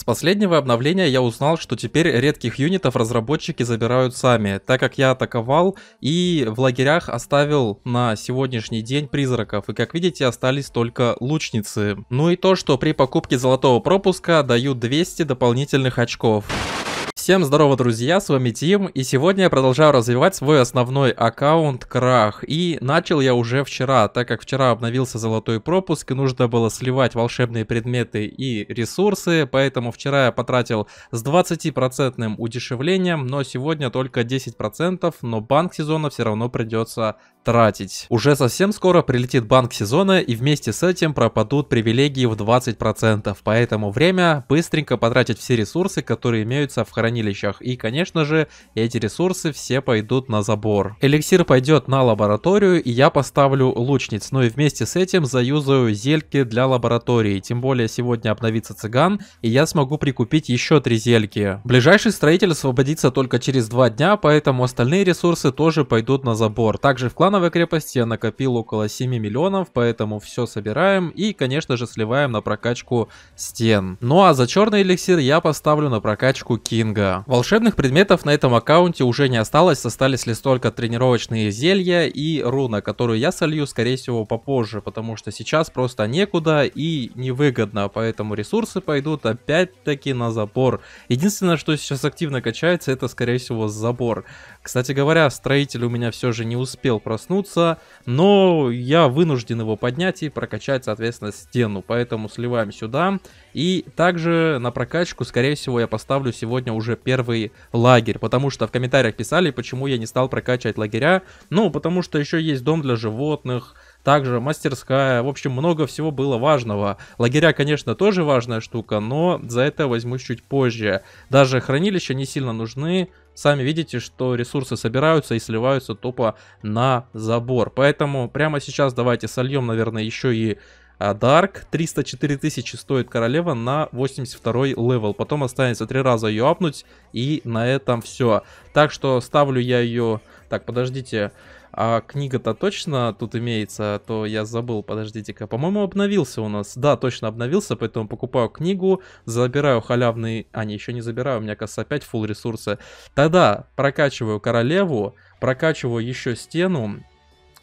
С последнего обновления я узнал, что теперь редких юнитов разработчики забирают сами, так как я атаковал и в лагерях оставил на сегодняшний день призраков, и как видите остались только лучницы. Ну и то, что при покупке золотого пропуска дают 200 дополнительных очков. Всем здорово, друзья, с вами Тим, и сегодня я продолжаю развивать свой основной аккаунт Крах, и начал я уже вчера, так как вчера обновился золотой пропуск, и нужно было сливать волшебные предметы и ресурсы, поэтому вчера я потратил с 20% удешевлением, но сегодня только 10%, но банк сезона все равно придется тратить. Уже совсем скоро прилетит банк сезона и вместе с этим пропадут привилегии в 20%, поэтому время быстренько потратить все ресурсы, которые имеются в хранилищах. И, конечно же, эти ресурсы все пойдут на забор. Эликсир пойдет на лабораторию, и я поставлю лучниц. Ну и вместе с этим заюзаю зельки для лаборатории. Тем более сегодня обновится цыган, и я смогу прикупить еще три зельки. Ближайший строитель освободится только через два дня, поэтому остальные ресурсы тоже пойдут на забор. Также в клан клановой крепости я накопил около 7 миллионов, поэтому все собираем и, конечно же, сливаем на прокачку стен. Ну а за черный эликсир я поставлю на прокачку Кинга. Волшебных предметов на этом аккаунте уже не осталось, остались лишь только тренировочные зелья и руна, которую я солью, скорее всего, попозже, потому что сейчас просто некуда и невыгодно, поэтому ресурсы пойдут опять-таки на забор. Единственное, что сейчас активно качается, это, скорее всего, забор. Кстати говоря, строитель у меня все же не успел просто коснуться, но я вынужден его поднять и прокачать, соответственно, стену, поэтому сливаем сюда. И также на прокачку, скорее всего, я поставлю сегодня уже первый лагерь, потому что в комментариях писали, почему я не стал прокачивать лагеря. Ну, потому что еще есть дом для животных, также мастерская, в общем, много всего было важного. Лагеря, конечно, тоже важная штука, но за это возьмусь чуть позже. Даже хранилища не сильно нужны, сами видите, что ресурсы собираются и сливаются тупо на забор. Поэтому прямо сейчас давайте сольем, наверное, еще и а, Дарк. 304 тысячи стоит королева на 82 левел. Потом останется три раза ее апнуть. И на этом все. Так что ставлю я ее... Так, подождите. А книга-то точно тут имеется, а то я забыл, подождите-ка. По-моему, обновился у нас. Да, точно обновился, поэтому покупаю книгу, забираю халявный... А, не, еще не забираю, у меня, кажется, опять фул ресурсы. Тогда прокачиваю королеву, прокачиваю еще стену,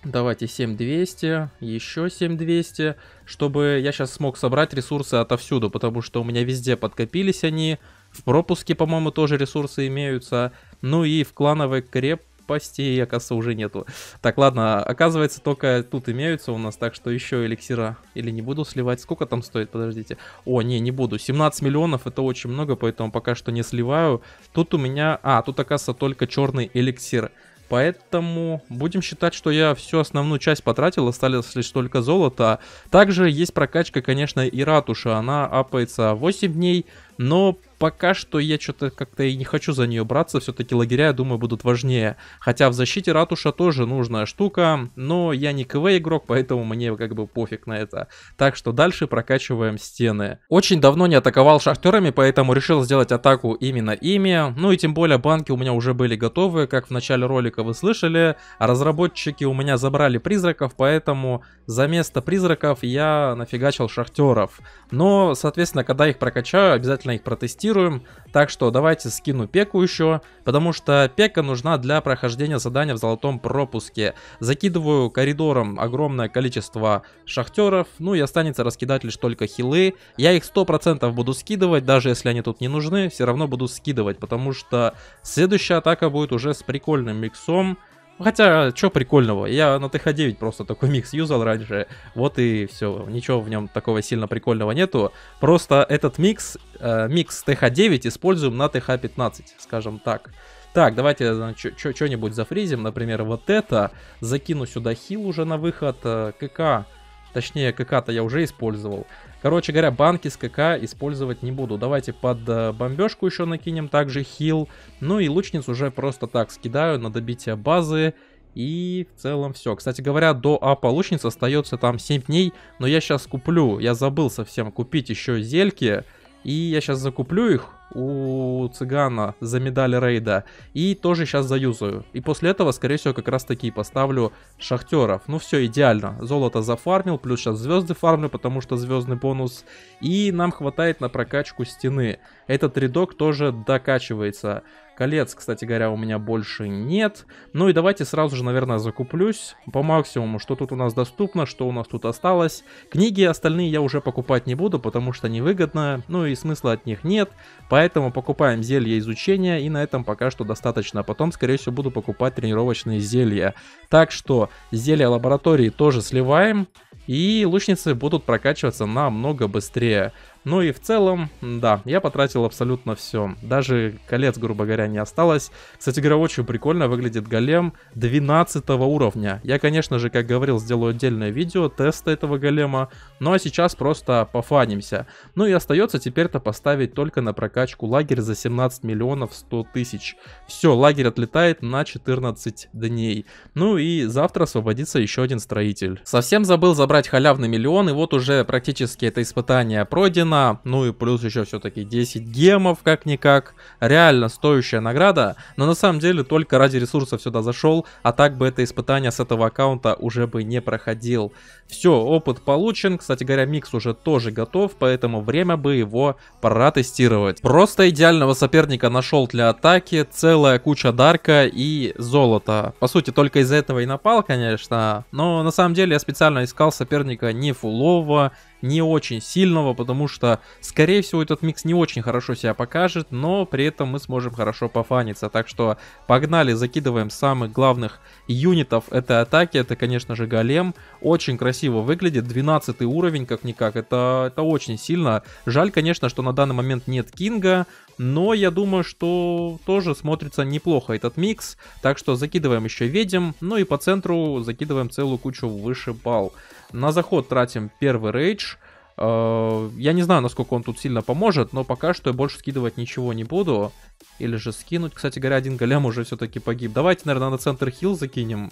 Давайте 7200, еще 7200, чтобы я сейчас смог собрать ресурсы отовсюду, потому что у меня везде подкопились они, в пропуске, по-моему, тоже ресурсы имеются, ну и в клановой креп запастей, оказывается, уже нету. Так, ладно, оказывается, только тут имеются у нас, так что еще эликсира. Или не буду сливать. Сколько там стоит? Подождите. О, не, не буду. 17 миллионов, это очень много, поэтому пока что не сливаю. Тут у меня... А, тут, оказывается, только черный эликсир. Поэтому будем считать, что я всю основную часть потратил, остались лишь только золото. Также есть прокачка, конечно, и ратуша. Она апается 8 дней но пока что я что-то как-то и не хочу за нее браться, все-таки лагеря, я думаю, будут важнее. Хотя в защите ратуша тоже нужная штука, но я не КВ игрок, поэтому мне как бы пофиг на это. Так что дальше прокачиваем стены. Очень давно не атаковал шахтерами, поэтому решил сделать атаку именно ими. Ну и тем более банки у меня уже были готовы, как в начале ролика вы слышали. разработчики у меня забрали призраков, поэтому за место призраков я нафигачил шахтеров. Но, соответственно, когда их прокачаю, обязательно обязательно их протестируем. Так что давайте скину пеку еще, потому что пека нужна для прохождения задания в золотом пропуске. Закидываю коридором огромное количество шахтеров, ну и останется раскидать лишь только хилы. Я их 100% буду скидывать, даже если они тут не нужны, все равно буду скидывать, потому что следующая атака будет уже с прикольным миксом. Хотя, что прикольного? Я на ТХ-9 просто такой микс юзал раньше. Вот и все. Ничего в нем такого сильно прикольного нету. Просто этот микс, э, микс ТХ-9 используем на ТХ-15, скажем так. Так, давайте что-нибудь зафризим. Например, вот это. Закину сюда хил уже на выход. Э, КК. Точнее, КК-то я уже использовал. Короче говоря, банки с КК использовать не буду. Давайте под э, бомбежку еще накинем, также хил. Ну и лучниц уже просто так скидаю на добитие базы. И в целом все. Кстати говоря, до апа лучниц остается там 7 дней. Но я сейчас куплю, я забыл совсем купить еще зельки. И я сейчас закуплю их, у цыгана за медаль рейда. И тоже сейчас заюзаю. И после этого, скорее всего, как раз таки поставлю шахтеров. Ну все, идеально. Золото зафармил, плюс сейчас звезды фармлю, потому что звездный бонус. И нам хватает на прокачку стены. Этот редок тоже докачивается. Колец, кстати говоря, у меня больше нет. Ну и давайте сразу же, наверное, закуплюсь по максимуму, что тут у нас доступно, что у нас тут осталось. Книги остальные я уже покупать не буду, потому что невыгодно, ну и смысла от них нет. Поэтому покупаем зелье изучения, и на этом пока что достаточно. потом, скорее всего, буду покупать тренировочные зелья. Так что зелья лаборатории тоже сливаем, и лучницы будут прокачиваться намного быстрее. Ну и в целом, да, я потратил абсолютно все. Даже колец, грубо говоря, не осталось. Кстати говоря, очень прикольно выглядит голем 12 уровня. Я, конечно же, как говорил, сделаю отдельное видео теста этого голема. Ну а сейчас просто пофанимся. Ну и остается теперь-то поставить только на прокачку лагерь за 17 миллионов 100 тысяч. Все, лагерь отлетает на 14 дней. Ну и завтра освободится еще один строитель. Совсем забыл забрать халявный миллион, и вот уже практически это испытание пройдено Дракона, ну и плюс еще все-таки 10 гемов, как-никак. Реально стоящая награда, но на самом деле только ради ресурсов сюда зашел, а так бы это испытание с этого аккаунта уже бы не проходил. Все, опыт получен, кстати говоря, микс уже тоже готов, поэтому время бы его пора тестировать. Просто идеального соперника нашел для атаки, целая куча дарка и золота. По сути, только из-за этого и напал, конечно, но на самом деле я специально искал соперника не фулового, не очень сильного, потому что, скорее всего, этот микс не очень хорошо себя покажет, но при этом мы сможем хорошо пофаниться. Так что погнали, закидываем самых главных юнитов этой атаки. Это, конечно же, голем. Очень красиво выглядит. 12 уровень, как-никак. Это, это очень сильно. Жаль, конечно, что на данный момент нет кинга, но я думаю, что тоже смотрится неплохо этот микс. Так что закидываем еще ведьм, ну и по центру закидываем целую кучу выше бал. На заход тратим первый рейдж. Э, я не знаю, насколько он тут сильно поможет, но пока что я больше скидывать ничего не буду. Или же скинуть. Кстати говоря, один голем уже все-таки погиб. Давайте, наверное, на центр хил закинем.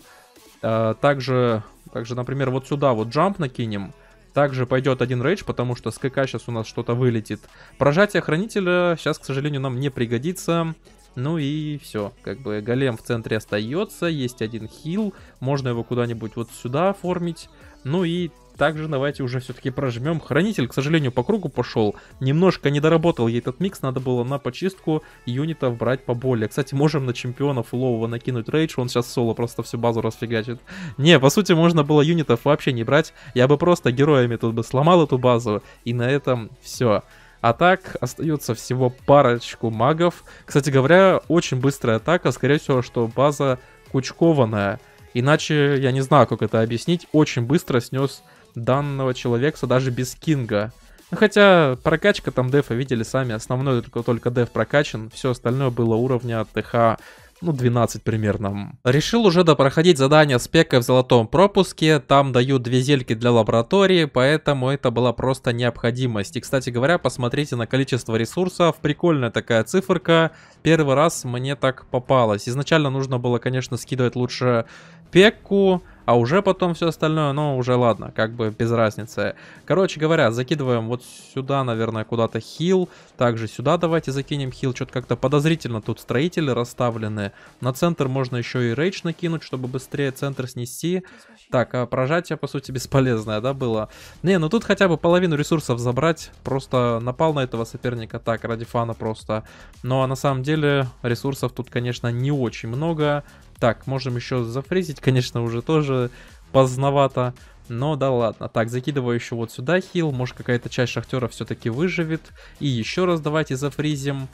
Э, также, также, например, вот сюда вот джамп накинем. Также пойдет один рейдж, потому что с КК сейчас у нас что-то вылетит. Прожатие хранителя сейчас, к сожалению, нам не пригодится. Ну и все, как бы голем в центре остается, есть один хил, можно его куда-нибудь вот сюда оформить. Ну и также давайте уже все-таки прожмем. Хранитель, к сожалению, по кругу пошел. Немножко не доработал ей этот микс, надо было на почистку юнитов брать поболее. Кстати, можем на чемпионов Лового накинуть рейдж, он сейчас соло просто всю базу расфигачит. Не, по сути, можно было юнитов вообще не брать. Я бы просто героями тут бы сломал эту базу, и на этом все. А так остается всего парочку магов. Кстати говоря, очень быстрая атака. Скорее всего, что база кучкованная. Иначе я не знаю, как это объяснить. Очень быстро снес данного человека даже без кинга. Ну, хотя прокачка там дефа видели сами, основной только, только деф прокачан, все остальное было уровня ТХ ну 12 примерно. Решил уже допроходить задание с пекой в золотом пропуске, там дают две зельки для лаборатории, поэтому это была просто необходимость. И кстати говоря, посмотрите на количество ресурсов, прикольная такая циферка, первый раз мне так попалось. Изначально нужно было, конечно, скидывать лучше пеку, а уже потом все остальное, ну, уже ладно, как бы без разницы. Короче говоря, закидываем вот сюда, наверное, куда-то хил, также сюда давайте закинем хил, что-то как-то подозрительно тут строители расставлены. На центр можно еще и рейдж накинуть, чтобы быстрее центр снести. Так, а прожатие, по сути, бесполезное, да, было? Не, ну тут хотя бы половину ресурсов забрать, просто напал на этого соперника так, ради фана просто. Но ну, а на самом деле ресурсов тут, конечно, не очень много, так, можем еще зафризить, конечно, уже тоже поздновато. Но да ладно. Так, закидываю еще вот сюда хил. Может, какая-то часть шахтера все-таки выживет. И еще раз давайте зафризим.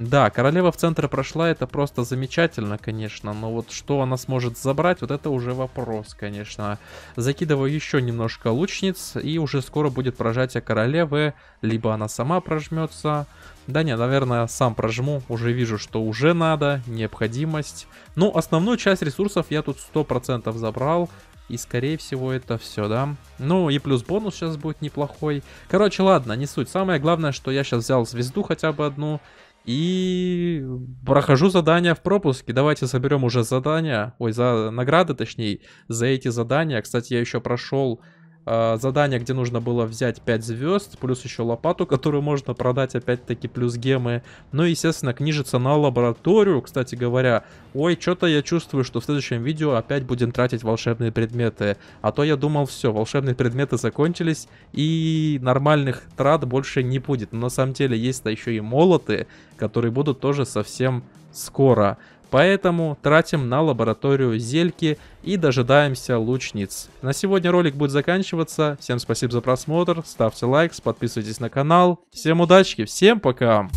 Да, королева в центр прошла, это просто замечательно, конечно, но вот что она сможет забрать, вот это уже вопрос, конечно. Закидываю еще немножко лучниц, и уже скоро будет прожатие королевы, либо она сама прожмется. Да нет, наверное, сам прожму, уже вижу, что уже надо, необходимость. Ну, основную часть ресурсов я тут 100% забрал, и скорее всего это все, да? Ну и плюс бонус сейчас будет неплохой. Короче, ладно, не суть. Самое главное, что я сейчас взял звезду хотя бы одну. И прохожу задания в пропуске. Давайте соберем уже задания. Ой, за награды, точнее, за эти задания. Кстати, я еще прошел э, задание, где нужно было взять 5 звезд, плюс еще лопату, которую можно продать, опять-таки, плюс гемы. Ну и, естественно, книжица на лабораторию, кстати говоря. Ой, что-то я чувствую, что в следующем видео опять будем тратить волшебные предметы. А то я думал, все, волшебные предметы закончились, и нормальных трат больше не будет. Но на самом деле есть-то еще и молоты, которые будут тоже совсем скоро. Поэтому тратим на лабораторию зельки и дожидаемся лучниц. На сегодня ролик будет заканчиваться. Всем спасибо за просмотр, ставьте лайк, подписывайтесь на канал. Всем удачи, всем пока!